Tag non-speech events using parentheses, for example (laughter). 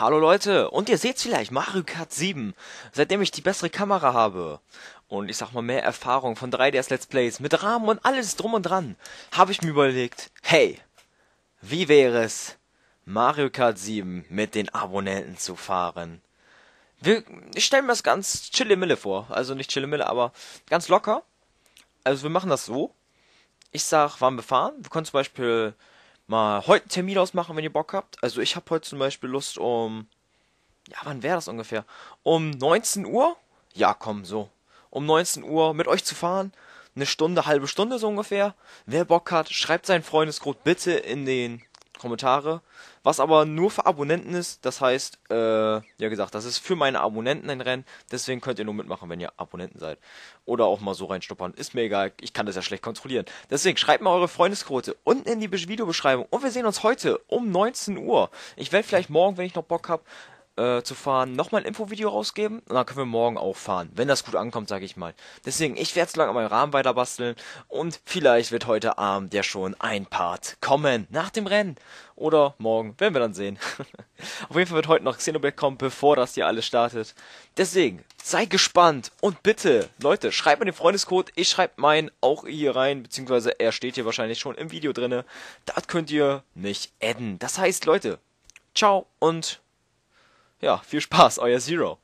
Hallo Leute, und ihr seht vielleicht Mario Kart 7, seitdem ich die bessere Kamera habe und ich sag mal mehr Erfahrung von 3DS Let's Plays mit Rahmen und alles drum und dran, habe ich mir überlegt, hey, wie wäre es, Mario Kart 7 mit den Abonnenten zu fahren? Wir, ich stelle mir das ganz chillemille vor, also nicht chillemille, aber ganz locker. Also wir machen das so, ich sag, wann wir fahren, wir können zum Beispiel mal heute einen Termin ausmachen, wenn ihr Bock habt. Also ich habe heute zum Beispiel Lust um, ja, wann wäre das ungefähr? Um 19 Uhr? Ja, komm, so. Um 19 Uhr mit euch zu fahren. Eine Stunde, halbe Stunde so ungefähr. Wer Bock hat, schreibt seinen Freundescode bitte in den Kommentare, was aber nur für Abonnenten ist. Das heißt, äh, ja gesagt, das ist für meine Abonnenten ein Rennen, deswegen könnt ihr nur mitmachen, wenn ihr Abonnenten seid. Oder auch mal so reinstoppern, ist mir egal, ich kann das ja schlecht kontrollieren. Deswegen schreibt mal eure Freundesquote unten in die Videobeschreibung und wir sehen uns heute um 19 Uhr. Ich werde vielleicht morgen, wenn ich noch Bock habe, äh, zu fahren, nochmal ein Infovideo rausgeben und dann können wir morgen auch fahren, wenn das gut ankommt, sage ich mal. Deswegen, ich werde jetzt lange an meinem Rahmen weiter basteln und vielleicht wird heute Abend ja schon ein Part kommen nach dem Rennen oder morgen, werden wir dann sehen. (laughs) Auf jeden Fall wird heute noch Xenoblade kommen, bevor das hier alles startet. Deswegen, sei gespannt und bitte, Leute, schreibt mir den Freundescode, ich schreibe meinen auch hier rein, beziehungsweise er steht hier wahrscheinlich schon im Video drinne. Das könnt ihr nicht adden. Das heißt, Leute, ciao und ja, viel Spaß, euer Zero.